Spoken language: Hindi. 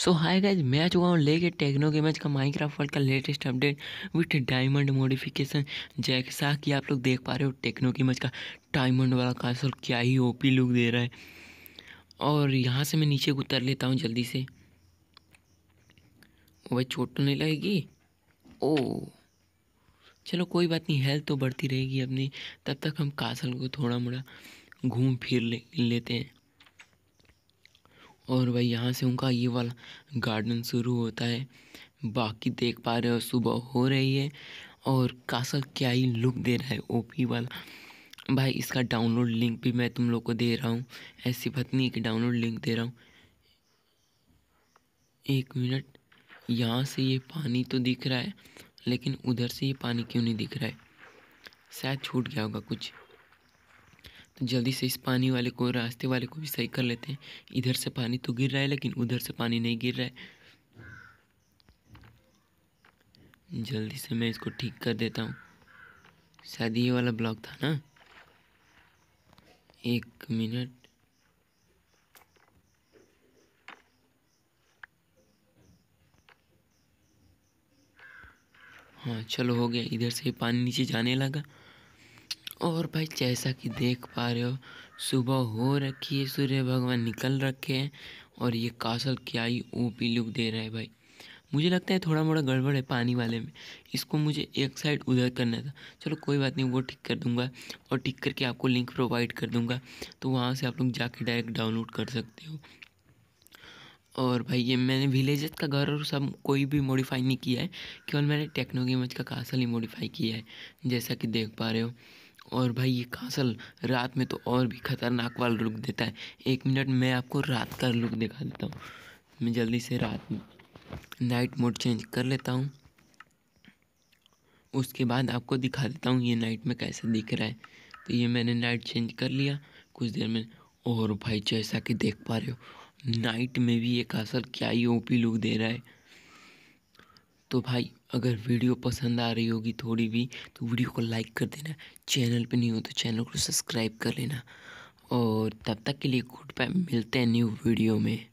सो हाय गाइज मैं आ चुका हूँ लेके टेक्नो गेमज का माइक्राफ्ट वर्ल्ड का latest update with diamond modification जैसा कि आप लोग देख पा रहे हो टेक्नो गेमज का डायमंड वाला कासल क्या ही ओपी लुक दे रहा है और यहाँ से मैं नीचे उतर लेता हूँ जल्दी से भाई चोट तो नहीं लगेगी ओ चलो कोई बात नहीं हेल्थ तो बढ़ती रहेगी अपनी तब तक हम कासल को थोड़ा मोड़ा घूम फिर ले लेते हैं और भाई यहाँ से उनका ये वाला गार्डन शुरू होता है बाकी देख पा रहे हो सुबह हो रही है और कासल क्या ही लुक दे रहा है ओपी वाला भाई इसका डाउनलोड लिंक भी मैं तुम लोग को दे रहा हूँ ऐसी बात नहीं कि डाउनलोड लिंक दे रहा हूँ एक मिनट यहाँ से ये पानी तो दिख रहा है लेकिन उधर से ये पानी क्यों नहीं दिख रहा है शायद छूट गया होगा कुछ जल्दी से इस पानी वाले को रास्ते वाले को भी सही कर लेते हैं इधर से पानी तो गिर रहा है लेकिन उधर से पानी नहीं गिर रहा है जल्दी से मैं इसको ठीक कर देता हूँ शायद ये वाला ब्लॉक था ना एक मिनट हाँ चलो हो गया इधर से पानी नीचे जाने लगा और भाई जैसा कि देख पा रहे हो सुबह हो रखी है सूर्य भगवान निकल रखे हैं और ये कासल क्या ही ओपी लुक दे रहा है भाई मुझे लगता है थोड़ा मोड़ा गड़बड़ है पानी वाले में इसको मुझे एक साइड उधर करना था चलो कोई बात नहीं वो ठीक कर दूंगा और ठीक करके आपको लिंक प्रोवाइड कर दूंगा तो वहाँ से आप लोग जाके डायरेक्ट डाउनलोड कर सकते हो और भाई ये मैंने विलेजेस का घर और सब कोई भी मॉडिफाई नहीं किया है केवल मैंने टेक्नोगेमज का कासल ही मॉडिफाई किया है जैसा कि देख पा रहे हो और भाई ये कासल रात में तो और भी ख़तरनाक वाला लुक देता है एक मिनट मैं आपको रात का लुक दिखा देता हूँ मैं जल्दी से रात में नाइट मोड चेंज कर लेता हूँ उसके बाद आपको दिखा देता हूँ ये नाइट में कैसे दिख रहा है तो ये मैंने नाइट चेंज कर लिया कुछ देर में और भाई जैसा कि देख पा रहे हो नाइट में भी ये कासल क्या ही ओपी लुक दे रहा है तो भाई अगर वीडियो पसंद आ रही होगी थोड़ी भी तो वीडियो को लाइक कर देना चैनल पे नहीं हो तो चैनल को सब्सक्राइब कर लेना और तब तक के लिए गुड बाय मिलते हैं न्यू वीडियो में